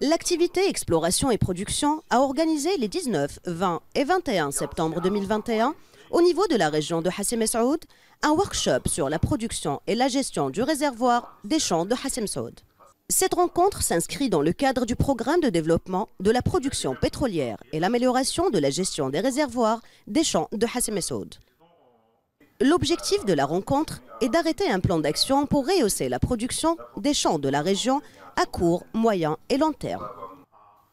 L'activité exploration et production a organisé les 19, 20 et 21 septembre 2021 au niveau de la région de Hassim Saoud un workshop sur la production et la gestion du réservoir des champs de Hassim Saoud. Cette rencontre s'inscrit dans le cadre du programme de développement de la production pétrolière et l'amélioration de la gestion des réservoirs des champs de Hassim Saoud. L'objectif de la rencontre est d'arrêter un plan d'action pour rehausser la production des champs de la région à court, moyen et long terme.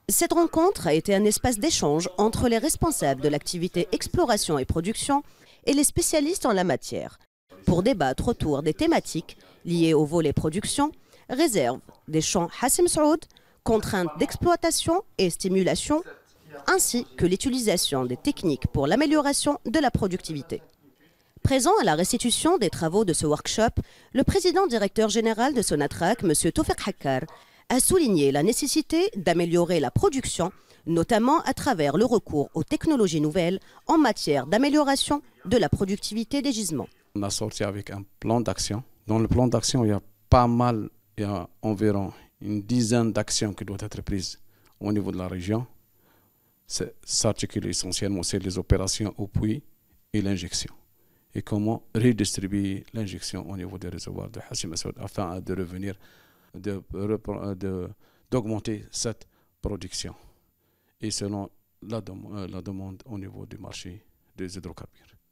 Cette rencontre a été un espace d'échange entre les responsables de l'activité exploration et production et les spécialistes en la matière, pour débattre autour des thématiques liées au volet production, réserve des champs Hassim Saoud, contraintes d'exploitation et stimulation, ainsi que l'utilisation des techniques pour l'amélioration de la productivité. Présent à la restitution des travaux de ce workshop, le président directeur général de Sonatrach, M. Tofek Hakkar, a souligné la nécessité d'améliorer la production, notamment à travers le recours aux technologies nouvelles en matière d'amélioration de la productivité des gisements. On a sorti avec un plan d'action. Dans le plan d'action, il y a pas mal, il y a environ une dizaine d'actions qui doivent être prises au niveau de la région. C'est S'articule essentiellement sur les opérations au puits et l'injection et comment redistribuer l'injection au niveau des réservoirs de Hashim afin de revenir, d'augmenter de, cette production et selon euh, la demande au niveau du marché des hydrocarbures.